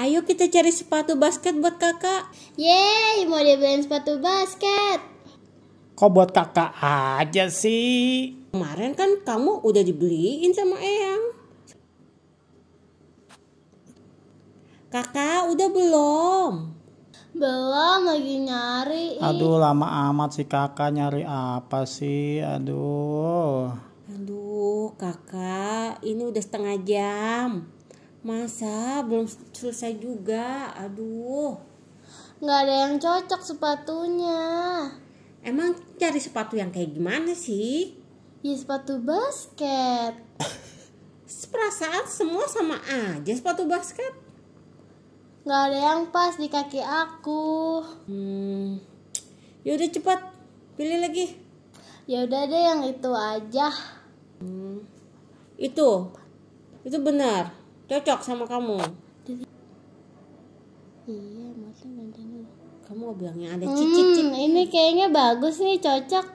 Ayo kita cari sepatu basket buat kakak. Yeay, mau dibeliin sepatu basket. Kok buat kakak aja sih? Kemarin kan kamu udah dibeliin sama Eyang. Kakak udah belum? Belum lagi nyari. Aduh lama amat sih kakak nyari apa sih? Aduh. Aduh kakak ini udah setengah jam. Masa belum selesai juga? Aduh. Nggak ada yang cocok sepatunya. Emang cari sepatu yang kayak gimana sih? Ya sepatu basket. Perasaan semua sama aja sepatu basket. Nggak ada yang pas di kaki aku. Hmm. Yaudah cepat, pilih lagi. Yaudah deh yang itu aja. Hmm. Itu. Itu benar cocok sama kamu iya mata bantuin kamu gak bilang yang ada cicit cicit hmm, ini kayaknya bagus nih cocok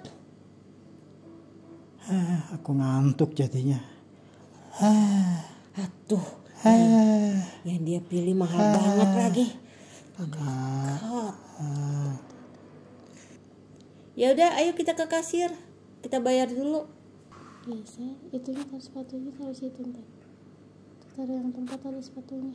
ah, aku ngantuk jadinya ah. atuh ah. Yang, dia pilih mahal ah. banget lagi oh ah. ah. ya udah ayo kita ke kasir kita bayar dulu Biasa. itu kan sepatunya kalau saya ntar cari yang tempat ada sepatunya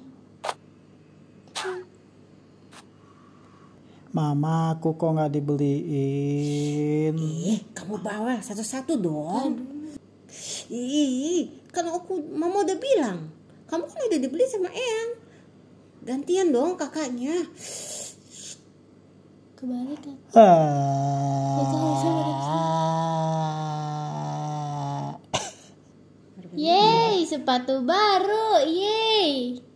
Mama, aku kok nggak dibeliin? Ih, kamu bawa satu-satu dong. Ih, kan aku mama udah bilang, kamu kan udah dibeli sama Eyang. Gantian dong kakaknya. Kebalik. Ya. Ah. sepatu baru. Yeay!